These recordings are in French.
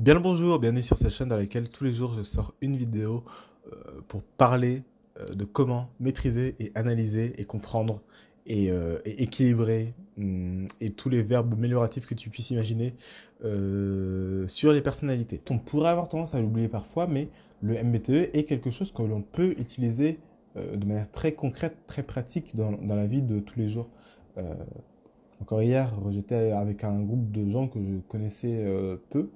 Bien le bonjour, bienvenue sur cette chaîne dans laquelle tous les jours je sors une vidéo euh, pour parler euh, de comment maîtriser et analyser et comprendre et, euh, équilibrer hmm, et tous les verbes amélioratifs que tu puisses imaginer sur les personnalités. On pourrait avoir tendance à l'oublier parfois, mais le MBTE est quelque chose que l'on peut utiliser de manière très concrète, très pratique dans, la vie de tous les jours. encore hier, j'étais avec un groupe de gens que je connaissais peu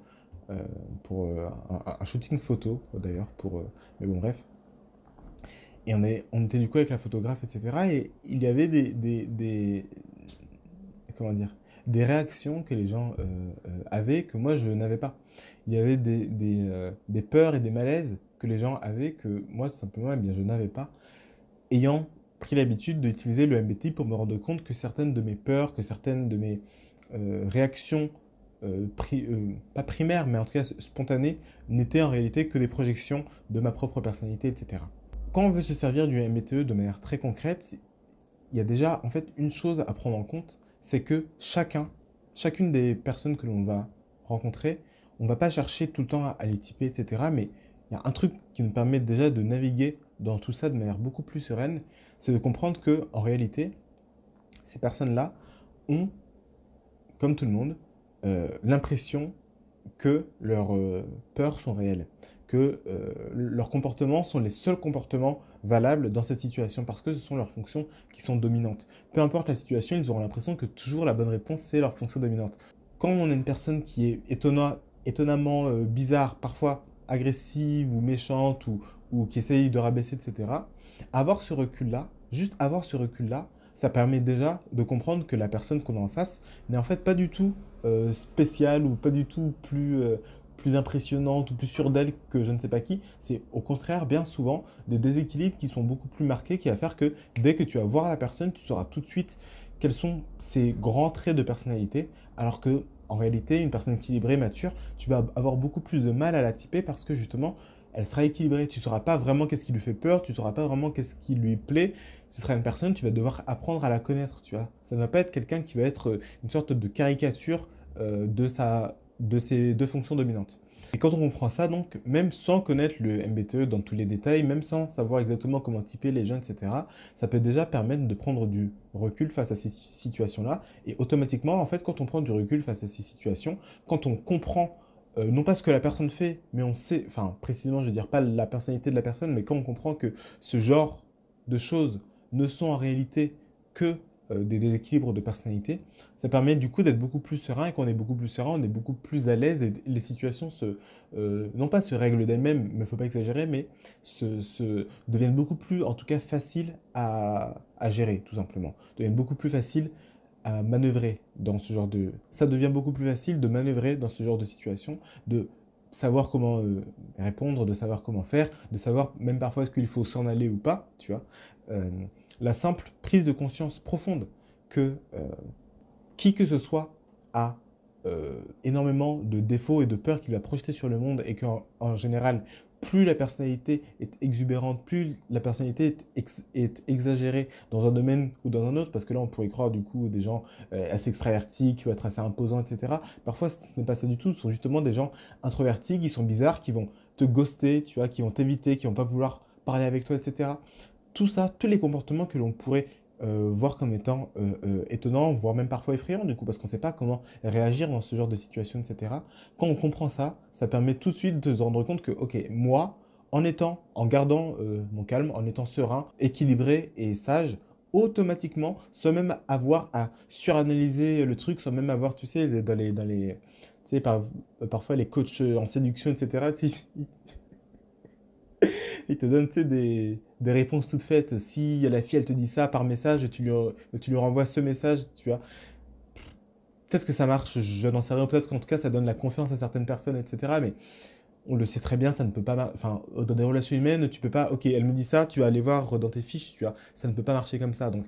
euh, pour euh, un, shooting photo d'ailleurs pour euh, mais bon bref et on, est, on était du coup avec la photographe, etc. Et il y avait des, des, comment dire, des réactions que les gens avaient que moi je n'avais pas. Il y avait des, des, peurs et des malaises que les gens avaient que moi tout simplement eh bien, je n'avais pas, ayant pris l'habitude d'utiliser le MBTI pour me rendre compte que certaines de mes peurs, que certaines de mes réactions euh, euh, pas primaire, mais en tout cas spontanée, n'étaient en réalité que des projections de ma propre personnalité, etc. Quand on veut se servir du MTE de manière très concrète, il y a déjà en fait une chose à prendre en compte, c'est que chacun, chacune des personnes que l'on va rencontrer, on ne va pas chercher tout le temps à, les typer, etc. Mais il y a un truc qui nous permet déjà de naviguer dans tout ça de manière beaucoup plus sereine, c'est de comprendre que en réalité, ces personnes-là ont, comme tout le monde, euh, l'impression que leurs euh, peurs sont réelles, que euh, leurs comportements sont les seuls comportements valables dans cette situation, parce que ce sont leurs fonctions qui sont dominantes. Peu importe la situation, ils auront l'impression que toujours la bonne réponse, c'est leur fonction dominante. Quand on est une personne qui est étonnamment bizarre, parfois agressive ou méchante, ou, ou qui essaye de rabaisser, etc., avoir ce recul-là, juste avoir ce recul-là, ça permet déjà de comprendre que la personne qu'on a en face n'est en fait pas du tout euh, spéciale ou pas du tout plus, euh, plus impressionnante ou plus sûre d'elle que je ne sais pas qui. C'est au contraire bien souvent des déséquilibres qui sont beaucoup plus marqués, qui va faire que dès que tu vas voir la personne, tu sauras tout de suite quels sont ses grands traits de personnalité, alors que en réalité, une personne équilibrée, mature, tu vas avoir beaucoup plus de mal à la typer parce que justement, elle sera équilibrée. Tu ne sauras pas vraiment qu'est-ce qui lui fait peur, tu ne sauras pas vraiment qu'est-ce qui lui plaît. Ce seras une personne, tu vas devoir apprendre à la connaître, tu vois. Ça ne va pas être quelqu'un qui va être euh, une sorte de caricature euh, de, sa, de ses deux fonctions dominantes. Et quand on comprend ça, donc, même sans connaître le MBTE dans tous les détails, même sans savoir exactement comment typer les gens, etc., ça peut déjà permettre de prendre du recul face à ces situations-là. Et automatiquement, en fait, quand on prend du recul face à ces situations, quand on comprend euh, non pas ce que la personne fait, mais on sait, enfin précisément, je veux dire pas la personnalité de la personne, mais quand on comprend que ce genre de choses ne sont en réalité que euh, des déséquilibres de personnalité, ça permet du coup d'être beaucoup plus serein, et quand est beaucoup plus serein, on est beaucoup plus à l'aise, et les situations se, euh, non pas se règlent d'elles-mêmes, mais il ne faut pas exagérer, mais se, deviennent beaucoup plus, en tout cas, faciles à, à gérer, tout simplement, deviennent beaucoup plus faciles à manœuvrer dans ce genre de... Ça devient beaucoup plus facile de manœuvrer dans ce genre de situation, de savoir comment euh, répondre, de savoir comment faire, de savoir même parfois est-ce qu'il faut s'en aller ou pas, tu vois. Euh, la simple prise de conscience profonde que euh, qui que ce soit a énormément de défauts et de peurs qu'il va projeter sur le monde et qu'en en général, plus la personnalité est exubérante, plus la personnalité est, exagérée dans un domaine ou dans un autre, parce que là on pourrait croire du coup des gens euh, assez extravertis, qui vont être assez imposants, etc. Parfois ce n'est pas ça du tout, ce sont justement des gens introvertis, qui sont bizarres, qui vont te ghoster, tu vois, qui vont t'éviter, qui vont pas vouloir parler avec toi, etc. Tout ça, tous les comportements que l'on pourrait euh, voir comme étant euh, euh, étonnant, voire même parfois effrayant du coup, parce qu'on ne sait pas comment réagir dans ce genre de situation, etc. Quand on comprend ça, ça permet tout de suite de se rendre compte que, ok, moi, en étant, en gardant mon calme, en étant serein, équilibré et sage, automatiquement, sans même avoir à suranalyser le truc, sans même avoir, tu sais, dans les, dans les, tu sais, parfois les coachs en séduction, etc. il te donne des, des réponses toutes faites. Si la fille, elle te dit ça par message, tu tu lui renvoies ce message, tu vois. Peut-être que ça marche, je n'en sais rien. Peut-être qu'en tout cas, ça donne la confiance à certaines personnes, etc. Mais on le sait très bien, ça ne peut pas Enfin, dans des relations humaines, tu peux pas. Ok, elle me dit ça, tu vas aller voir dans tes fiches, tu vois. Ça ne peut pas marcher comme ça. Donc,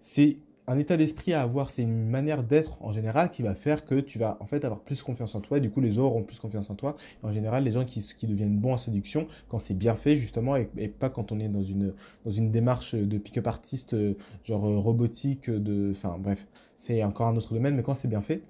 c'est un état d'esprit à avoir, c'est une manière d'être en général qui va faire que tu vas en fait avoir plus confiance en toi et du coup les autres ont plus confiance en toi. en général, les gens qui, deviennent bons en séduction, quand c'est bien fait justement et, pas quand on est dans une, dans une démarche de pick-up artiste, euh, genre euh, robotique, de. Enfin bref, c'est encore un autre domaine, mais quand c'est bien fait,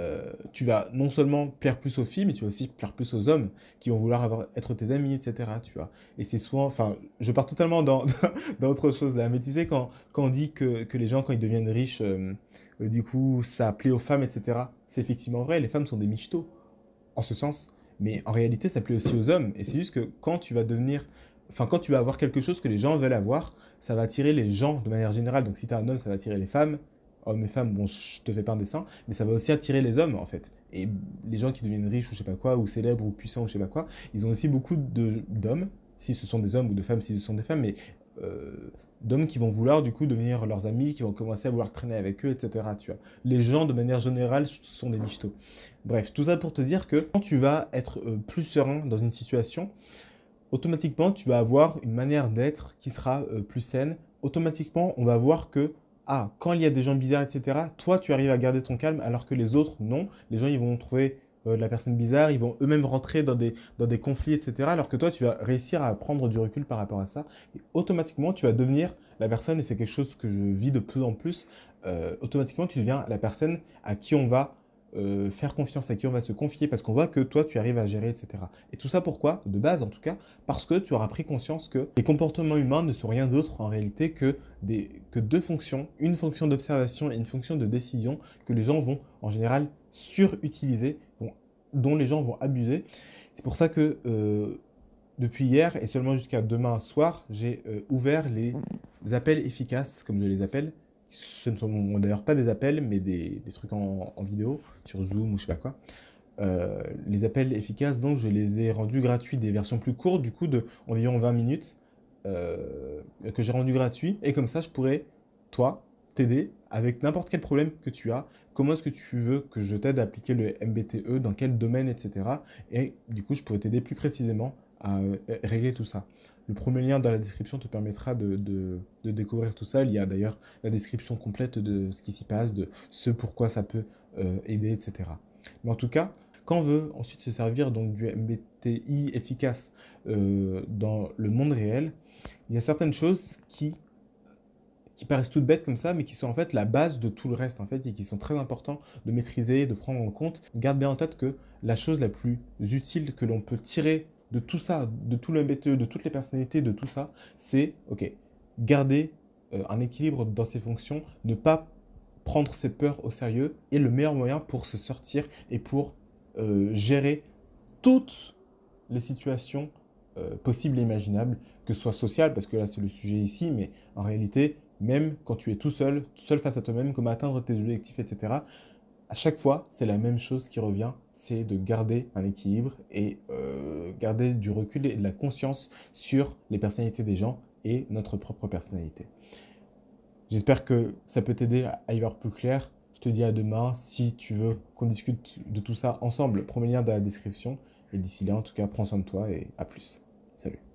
euh, tu vas non seulement plaire plus aux filles, mais tu vas aussi plaire plus aux hommes qui vont vouloir être tes amis, etc. Tu vois. Et c'est souvent, enfin, je pars totalement dans, dans autre chose là, mais tu sais, quand, on dit que, les gens, quand ils deviennent riches, euh, euh, du coup, ça plaît aux femmes, etc., c'est effectivement vrai, les femmes sont des michtos, en ce sens. Mais en réalité, ça plaît aussi aux hommes. Et c'est juste que quand tu vas devenir enfin quand tu vas avoir quelque chose que les gens veulent avoir, ça va attirer les gens de manière générale. Donc si tu es un homme, ça va attirer les femmes hommes et femmes, bon, je te fais pas un dessin, mais ça va aussi attirer les hommes, en fait. Et les gens qui deviennent riches ou je sais pas quoi, ou célèbres ou puissants ou je sais pas quoi, ils ont aussi beaucoup d'hommes, si ce sont des hommes ou de femmes, si ce sont des femmes, mais euh, d'hommes qui vont vouloir du coup devenir leurs amis, qui vont commencer à vouloir traîner avec eux, etc. Tu vois. Les gens, de manière générale, sont des michtos. Bref, tout ça pour te dire que quand tu vas être euh, plus serein dans une situation, automatiquement, tu vas avoir une manière d'être qui sera euh, plus saine. Automatiquement, on va voir que ah, quand il y a des gens bizarres, etc., toi, tu arrives à garder ton calme, alors que les autres, non. Les gens, ils vont trouver euh, la personne bizarre, ils vont eux-mêmes rentrer dans des, conflits, etc., alors que toi, tu vas réussir à prendre du recul par rapport à ça. Et automatiquement, tu vas devenir la personne, et c'est quelque chose que je vis de plus en plus, euh, automatiquement, tu deviens la personne à qui on va euh, faire confiance, à qui on va se confier, parce qu'on voit que toi, tu arrives à gérer, etc. Et tout ça pourquoi De base, en tout cas, parce que tu auras pris conscience que les comportements humains ne sont rien d'autre en réalité que, que deux fonctions, une fonction d'observation et une fonction de décision que les gens vont en général surutiliser, dont les gens vont abuser. C'est pour ça que euh, depuis hier et seulement jusqu'à demain soir, j'ai euh, ouvert les appels efficaces, comme je les appelle, ce ne sont d'ailleurs pas des appels, mais des, des trucs en, vidéo, sur Zoom ou je sais pas quoi. Euh, les appels efficaces, donc je les ai rendus gratuits, des versions plus courtes, du coup, de environ 20 minutes, euh, que j'ai rendu gratuit. Et comme ça, je pourrais, toi, t'aider avec n'importe quel problème que tu as. Comment est-ce que tu veux que je t'aide à appliquer le MBTE, dans quel domaine, etc. Et du coup, je pourrais t'aider plus précisément à euh, régler tout ça. Le premier lien dans la description te permettra de, découvrir tout ça. Il y a d'ailleurs la description complète de ce qui s'y passe, de ce pourquoi ça peut euh, aider, etc. Mais en tout cas, quand on veut ensuite se servir donc du MBTI efficace euh, dans le monde réel, il y a certaines choses qui qui paraissent toutes bêtes comme ça, mais qui sont en fait la base de tout le reste, en fait, et qui sont très importants de maîtriser, de prendre en compte. Garde bien en tête que la chose la plus utile que l'on peut tirer de tout ça, de tout le MBTE, de toutes les personnalités, de tout ça, c'est, ok, garder euh, un équilibre dans ses fonctions, ne pas prendre ses peurs au sérieux est le meilleur moyen pour se sortir et pour euh, gérer toutes les situations euh, possibles et imaginables, que ce soit sociale, parce que là c'est le sujet ici, mais en réalité, même quand tu es tout seul, tout seul face à toi-même, comment atteindre tes objectifs, etc., à chaque fois, c'est la même chose qui revient, c'est de garder un équilibre et euh, garder du recul et de la conscience sur les personnalités des gens et notre propre personnalité. J'espère que ça peut t'aider à y voir plus clair. Je te dis à demain si tu veux qu'on discute de tout ça ensemble. Premier lien dans la description. Et d'ici là, en tout cas, prends soin de toi et à plus. Salut.